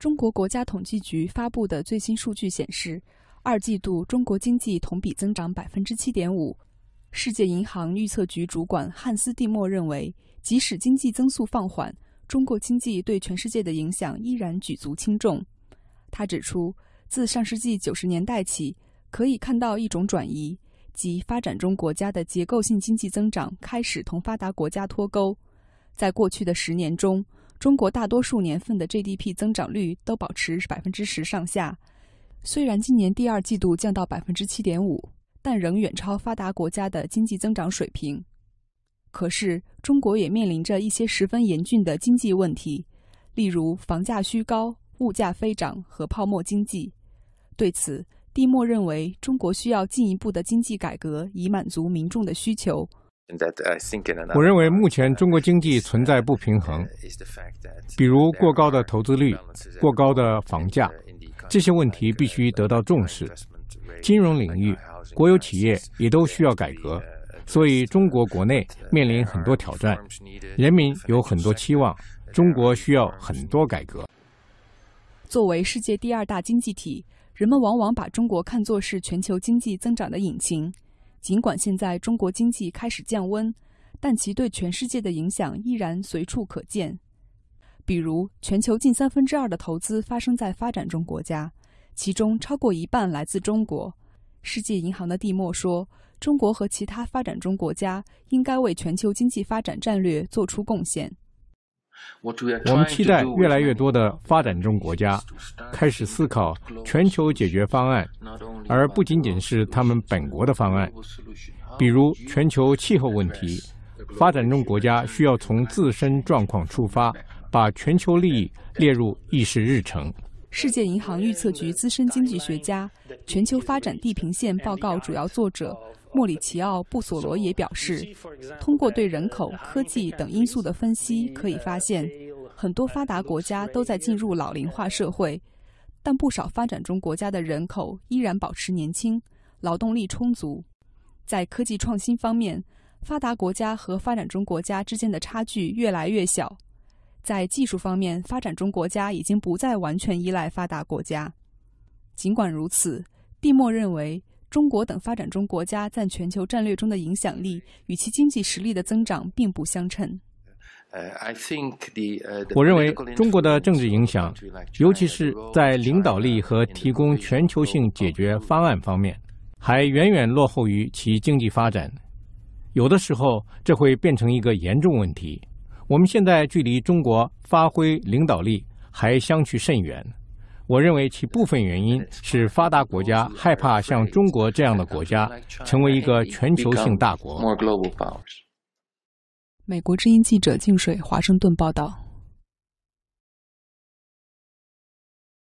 中国国家统计局发布的最新数据显示，二季度中国经济同比增长百分之七点五。世界银行预测局主管汉斯蒂默认为，即使经济增速放缓，中国经济对全世界的影响依然举足轻重。他指出，自上世纪九十年代起，可以看到一种转移，即发展中国家的结构性经济增长开始同发达国家脱钩。在过去的十年中，中国大多数年份的 GDP 增长率都保持百分之十上下，虽然今年第二季度降到百分之七点五，但仍远超发达国家的经济增长水平。可是，中国也面临着一些十分严峻的经济问题，例如房价虚高、物价飞涨和泡沫经济。对此，蒂莫认为，中国需要进一步的经济改革，以满足民众的需求。我认为目前中国经济存在不平衡，比如过高的投资率、过高的房价，这些问题必须得到重视。金融领域、国有企业也都需要改革，所以中国国内面临很多挑战，人民有很多期望，中国需要很多改革。作为世界第二大经济体，人们往往把中国看作是全球经济增长的引擎。尽管现在中国经济开始降温，但其对全世界的影响依然随处可见。比如，全球近三分之二的投资发生在发展中国家，其中超过一半来自中国。世界银行的蒂莫说：“中国和其他发展中国家应该为全球经济发展战略做出贡献。”我们期待越来越多的发展中国家开始思考全球解决方案。而不仅仅是他们本国的方案，比如全球气候问题，发展中国家需要从自身状况出发，把全球利益列入议事日程。世界银行预测局资深经济学家、全球发展地平线报告主要作者莫里奇奥·布索罗也表示，通过对人口、科技等因素的分析，可以发现，很多发达国家都在进入老龄化社会。但不少发展中国家的人口依然保持年轻，劳动力充足。在科技创新方面，发达国家和发展中国家之间的差距越来越小。在技术方面，发展中国家已经不再完全依赖发达国家。尽管如此，蒂莫认为，中国等发展中国家在全球战略中的影响力与其经济实力的增长并不相称。我认为中国的政治影响，尤其是在领导力和提供全球性解决方案方面，还远远落后于其经济发展。有的时候，这会变成一个严重问题。我们现在距离中国发挥领导力还相去甚远。我认为其部分原因是发达国家害怕像中国这样的国家成为一个全球性大国。美国之音记者净水，华盛顿报道。